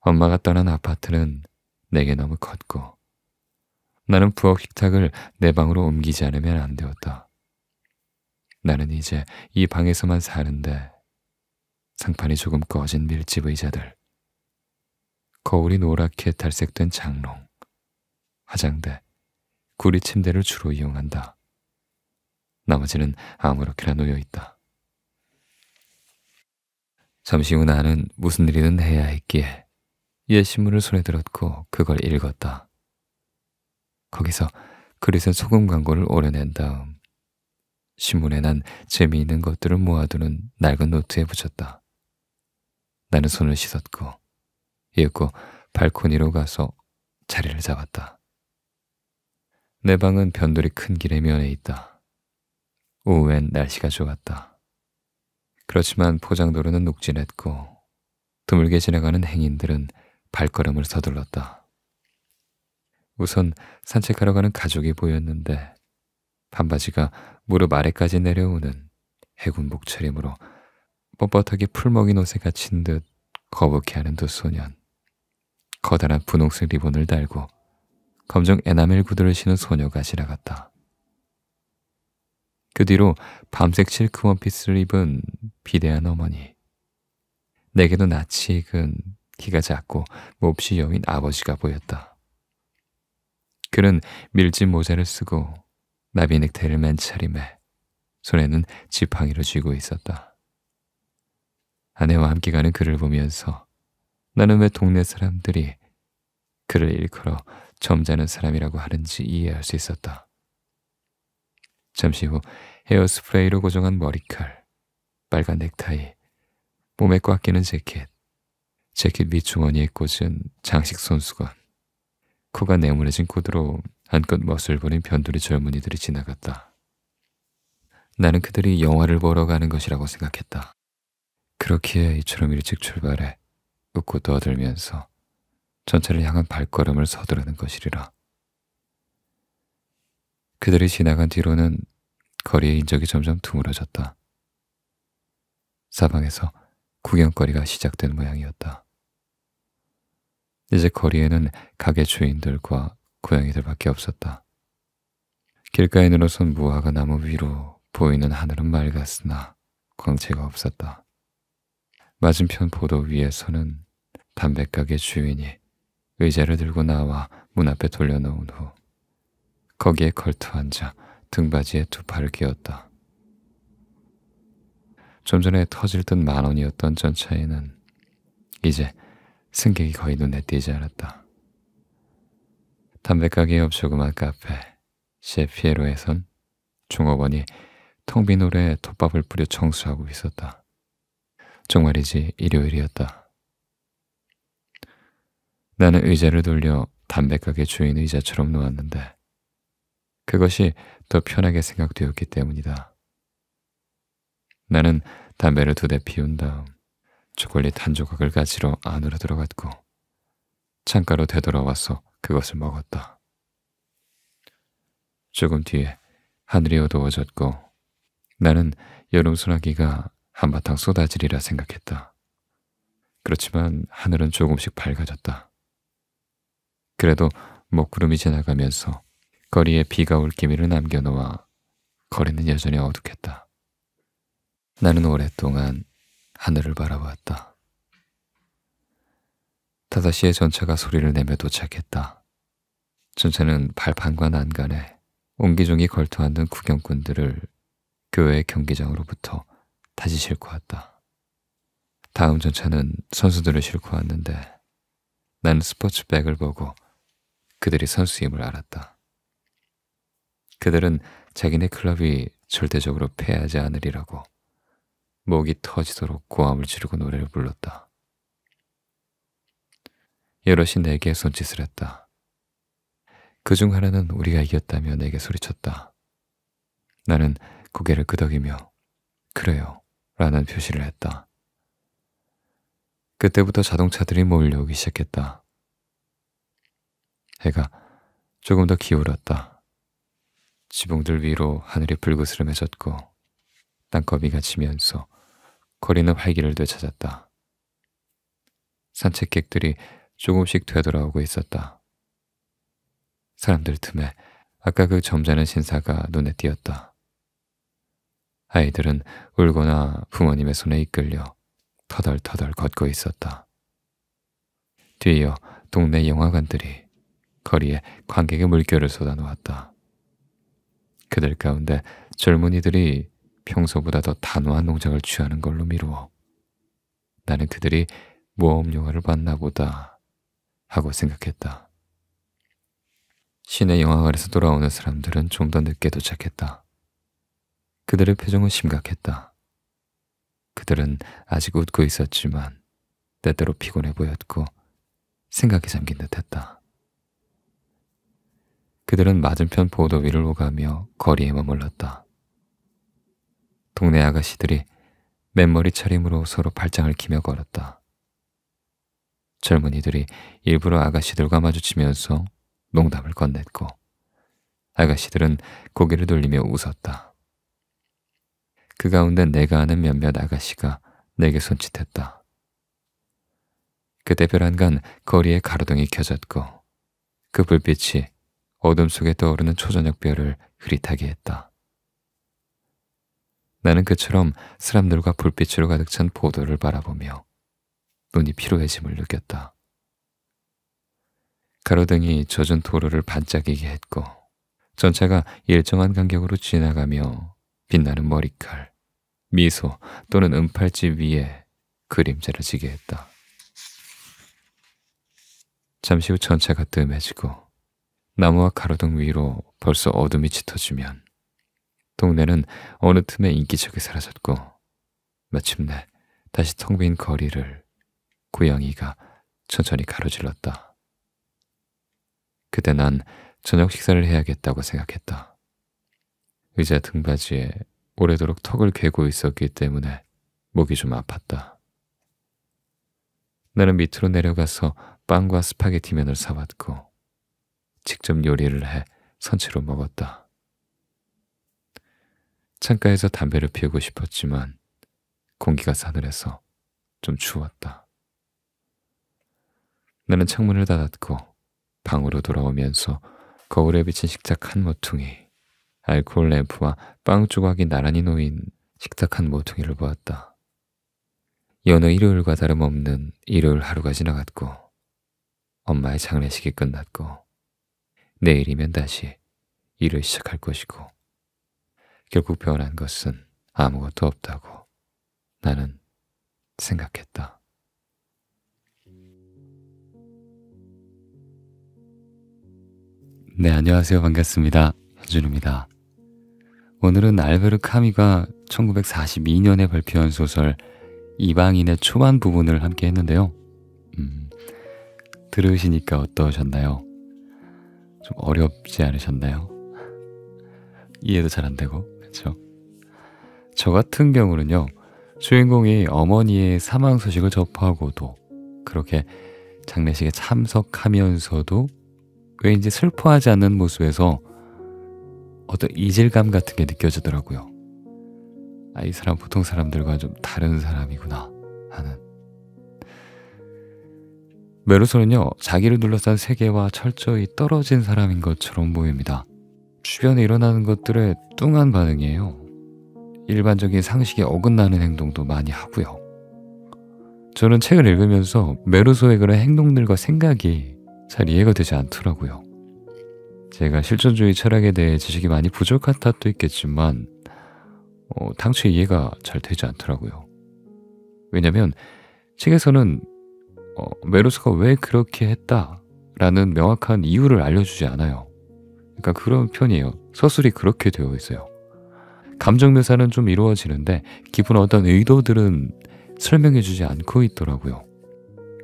엄마가 떠난 아파트는 내게 너무 컸고 나는 부엌 식탁을 내 방으로 옮기지 않으면 안 되었다. 나는 이제 이 방에서만 사는데 상판이 조금 꺼진 밀집 의자들 거울이 노랗게 탈색된 장롱, 화장대, 구리 침대를 주로 이용한다. 나머지는 아무렇게나 놓여 있다. 잠시 후 나는 무슨 일이든 해야 했기에 예신문을 손에 들었고 그걸 읽었다. 거기서 그릇에 소금 광고를 오려낸 다음 신문에 난 재미있는 것들을 모아두는 낡은 노트에 붙였다. 나는 손을 씻었고 이윽고 발코니로 가서 자리를 잡았다. 내 방은 변두리큰 길의 면에 있다. 오후엔 날씨가 좋았다. 그렇지만 포장도로는 녹진했고 드물게 지나가는 행인들은 발걸음을 서둘렀다. 우선 산책하러 가는 가족이 보였는데 반바지가 무릎 아래까지 내려오는 해군 복차림으로 뻣뻣하게 풀먹인 옷에 갇힌 듯 거북해하는 두 소년. 커다란 분홍색 리본을 달고 검정 에나멜 구두를 신은 소녀가 지나갔다. 그 뒤로 밤색 실크 원피스를 입은 비대한 어머니. 내게도 낯이 익은 키가 작고 몹시 여윈 아버지가 보였다. 그는 밀짚 모자를 쓰고 나비 넥타이를 맨 차림에 손에는 지팡이를 쥐고 있었다. 아내와 함께 가는 그를 보면서 나는 왜 동네 사람들이 그를 일컬어 점잖은 사람이라고 하는지 이해할 수 있었다. 잠시 후 헤어스프레이로 고정한 머리칼, 빨간 넥타이, 몸에 꽉 끼는 재킷, 재킷 위주머니에 꽂은 장식 손수건, 코가 네모내진 코드로 한껏 멋을 부린 변두리 젊은이들이 지나갔다. 나는 그들이 영화를 보러 가는 것이라고 생각했다. 그렇기에 이처럼 일찍 출발해 웃고 떠들면서 전체를 향한 발걸음을 서두르는 것이리라. 그들이 지나간 뒤로는 거리의 인적이 점점 드물어졌다. 사방에서 구경거리가 시작된 모양이었다. 이제 거리에는 가게 주인들과 고양이들밖에 없었다. 길가에 늘어선 무화과 나무 위로 보이는 하늘은 맑았으나 광채가 없었다. 맞은편 보도 위에 서는 담배가게 주인이 의자를 들고 나와 문 앞에 돌려놓은 후 거기에 걸터 앉아 등받이에 두 팔을 끼웠다. 좀 전에 터질 듯 만원이었던 전차에는 이제 승객이 거의 눈에 띄지 않았다. 담배가게 옆 조그만 카페 시피에로에선 종업원이 통비노래에 톱밥을 뿌려 청소하고 있었다. 종말이지 일요일이었다. 나는 의자를 돌려 담백하게 주인 의자처럼 놓았는데 그것이 더 편하게 생각되었기 때문이다. 나는 담배를 두 대 피운 다음 초콜릿 한 조각을 가지러 안으로 들어갔고 창가로 되돌아와서 그것을 먹었다. 조금 뒤에 하늘이 어두워졌고 나는 여름 소나기가 한바탕 쏟아지리라 생각했다. 그렇지만 하늘은 조금씩 밝아졌다. 그래도 먹구름이 지나가면서 거리에 비가 올 기미를 남겨놓아 거리는 여전히 어둑했다. 나는 오랫동안 하늘을 바라보았다. 다다시의 전차가 소리를 내며 도착했다. 전차는 발판과 난간에 옹기종이 걸터앉는 구경꾼들을 교회 경기장으로부터 다시 싣고 왔다. 다음 전차는 선수들을 싣고 왔는데 난 스포츠백을 보고 그들이 선수임을 알았다. 그들은 자기네 클럽이 절대적으로 패하지 않으리라고 목이 터지도록 고함을 지르고 노래를 불렀다. 여럿이 내게 손짓을 했다. 그 중 하나는 우리가 이겼다며 내게 소리쳤다. 나는 고개를 끄덕이며 그래요 라는 표시를 했다. 그때부터 자동차들이 몰려오기 시작했다. 해가 조금 더 기울었다. 지붕들 위로 하늘이 불그스름해졌고 땅거미가 지면서 거리는 활기를 되찾았다. 산책객들이 조금씩 되돌아오고 있었다. 사람들 틈에 아까 그 점잖은 신사가 눈에 띄었다. 아이들은 울거나 부모님의 손에 이끌려 터덜터덜 걷고 있었다. 뒤이어 동네 영화관들이 거리에 관객의 물결을 쏟아놓았다. 그들 가운데 젊은이들이 평소보다 더 단호한 농작을 취하는 걸로 미루어 나는 그들이 모험 영화를 봤나 보다 하고 생각했다. 시내 영화관에서 돌아오는 사람들은 좀 더 늦게 도착했다. 그들의 표정은 심각했다. 그들은 아직 웃고 있었지만 때때로 피곤해 보였고 생각이 잠긴 듯했다. 그들은 맞은편 보도 위를 오가며 거리에 머물렀다. 동네 아가씨들이 맨머리 차림으로 서로 발장을 키며 걸었다. 젊은이들이 일부러 아가씨들과 마주치면서 농담을 건넸고 아가씨들은 고개를 돌리며 웃었다. 그 가운데 내가 아는 몇몇 아가씨가 내게 손짓했다. 그때 별안간 거리에 가로등이 켜졌고 그 불빛이 어둠 속에 떠오르는 초저녁 별을 흐릿하게 했다. 나는 그처럼 사람들과 불빛으로 가득 찬 보도를 바라보며 눈이 피로해짐을 느꼈다. 가로등이 젖은 도로를 반짝이게 했고 전차가 일정한 간격으로 지나가며 빛나는 머리칼, 미소 또는 은팔찌 위에 그림자를 지게 했다. 잠시 후 전체가 뜸해지고 나무와 가로등 위로 벌써 어둠이 짙어지면 동네는 어느 틈에 인기척이 사라졌고 마침내 다시 텅 빈 거리를 고양이가 천천히 가로질렀다. 그때 난 저녁 식사를 해야겠다고 생각했다. 의자 등받이에 오래도록 턱을 괴고 있었기 때문에 목이 좀 아팠다. 나는 밑으로 내려가서 빵과 스파게티 면을 사왔고 직접 요리를 해 선체로 먹었다. 창가에서 담배를 피우고 싶었지만 공기가 사늘해서 좀 추웠다. 나는 창문을 닫았고 방으로 돌아오면서 거울에 비친 식탁 한 모퉁이 알코올 램프와 빵 조각이 나란히 놓인 식탁한 모퉁이를 보았다. 여느 일요일과 다름없는 일요일 하루가 지나갔고 엄마의 장례식이 끝났고 내일이면 다시 일을 시작할 것이고 결국 변한 것은 아무것도 없다고 나는 생각했다. 네, 안녕하세요. 반갑습니다. 현준입니다. 오늘은 알베르 카미가 1942년에 발표한 소설 이방인의 초반 부분을 함께 했는데요. 음, 들으시니까 어떠셨나요? 좀 어렵지 않으셨나요? 이해도 잘 안 되고, 그렇죠? 저 같은 경우는요. 주인공이 어머니의 사망 소식을 접하고도 그렇게 장례식에 참석하면서도 왠지 슬퍼하지 않는 모습에서 어떤 이질감 같은 게 느껴지더라고요. 아, 이 사람 보통 사람들과 좀 다른 사람이구나 하는. 메로소는요, 자기를 둘러싼 세계와 철저히 떨어진 사람인 것처럼 보입니다. 주변에 일어나는 것들에 뚱한 반응이에요. 일반적인 상식에 어긋나는 행동도 많이 하고요. 저는 책을 읽으면서 메로소의 그런 행동들과 생각이 잘 이해가 되지 않더라고요. 제가 실존주의 철학에 대해 지식이 많이 부족한 탓도 있겠지만 어, 당초 이해가 잘 되지 않더라고요. 왜냐면 책에서는 어, 메로스가 왜 그렇게 했다라는 명확한 이유를 알려주지 않아요. 그러니까 그런 편이에요. 서술이 그렇게 되어 있어요. 감정 묘사는 좀 이루어지는데 기본 어떤 의도들은 설명해주지 않고 있더라고요.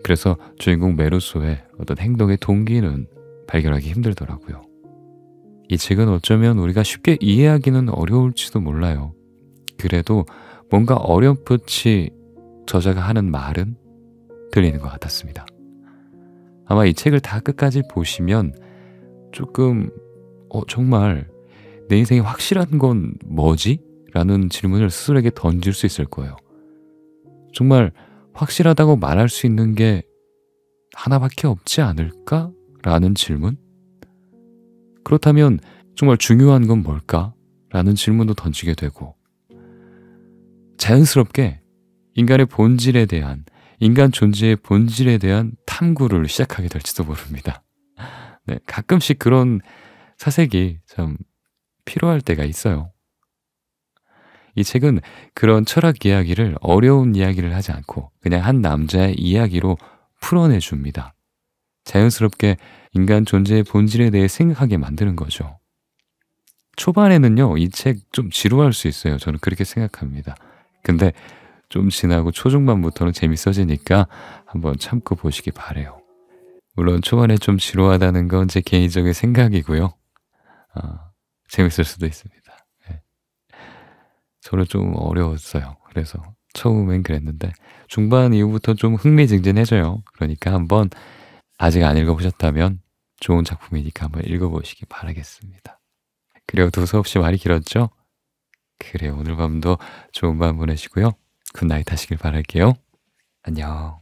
그래서 주인공 메로스의 어떤 행동의 동기는 발견하기 힘들더라고요. 이 책은 어쩌면 우리가 쉽게 이해하기는 어려울지도 몰라요. 그래도 뭔가 어렴풋이 저자가 하는 말은 들리는 것 같았습니다. 아마 이 책을 다 끝까지 보시면 조금, 어, 정말 내 인생에 확실한 건 뭐지? 라는 질문을 스스로에게 던질 수 있을 거예요. 정말 확실하다고 말할 수 있는 게 하나밖에 없지 않을까? 라는 질문? 그렇다면 정말 중요한 건 뭘까? 라는 질문도 던지게 되고 자연스럽게 인간의 본질에 대한 인간 존재의 본질에 대한 탐구를 시작하게 될지도 모릅니다. 네, 가끔씩 그런 사색이 참 필요할 때가 있어요. 이 책은 그런 철학 이야기를 어려운 이야기를 하지 않고 그냥 한 남자의 이야기로 풀어내 줍니다. 자연스럽게 인간 존재의 본질에 대해 생각하게 만드는 거죠. 초반에는요, 이 책 좀 지루할 수 있어요. 저는 그렇게 생각합니다. 근데 좀 지나고 초중반부터는 재밌어지니까 한번 참고 보시기 바래요. 물론 초반에 좀 지루하다는 건 제 개인적인 생각이고요. 어, 재밌을 수도 있습니다. 네. 저는 좀 어려웠어요. 그래서 처음엔 그랬는데 중반 이후부터 좀 흥미진진해져요. 그러니까 한번 아직 안 읽어보셨다면 좋은 작품이니까 한번 읽어보시기 바라겠습니다. 그리고 도서 없이 말이 길었죠? 그래 오늘 밤도 좋은 밤 보내시고요. 굿나잇 하시길 바랄게요. 안녕.